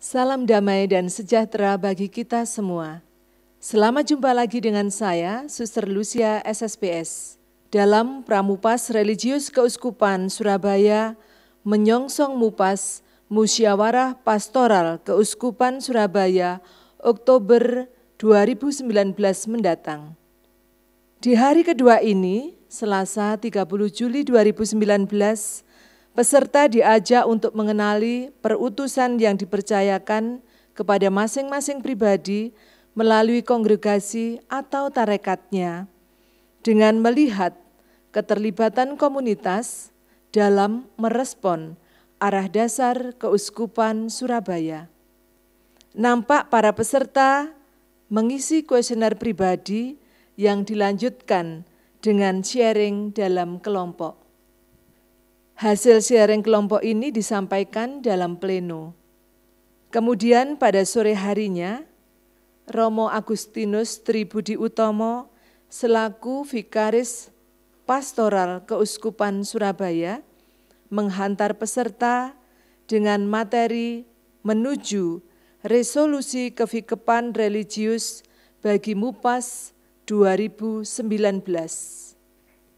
Salam damai dan sejahtera bagi kita semua. Selamat jumpa lagi dengan saya, Suster Lucia SSPS, dalam Pramupas Religius Keuskupan Surabaya Menyongsong Mupas Musyawarah Pastoral Keuskupan Surabaya Oktober 2019 mendatang. Di hari kedua ini, Selasa 30 Juli 2019, Peserta diajak untuk mengenali perutusan yang dipercayakan kepada masing-masing pribadi melalui kongregasi atau tarekatnya dengan melihat keterlibatan komunitas dalam merespon arah dasar keuskupan Surabaya. Nampak para peserta mengisi kuesioner pribadi yang dilanjutkan dengan sharing dalam kelompok. Hasil siaran kelompok ini disampaikan dalam pleno. Kemudian pada sore harinya, Romo Agustinus Tribudi Utomo selaku Vikaris Pastoral Keuskupan Surabaya menghantar peserta dengan materi menuju resolusi kevikepan religius bagi MUPAS 2019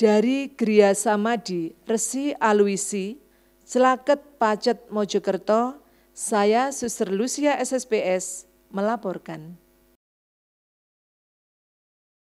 dari Gria Samadi Resi Aluisi, Celaket Pacet Mojokerto, saya Suster Lucia SSPS melaporkan.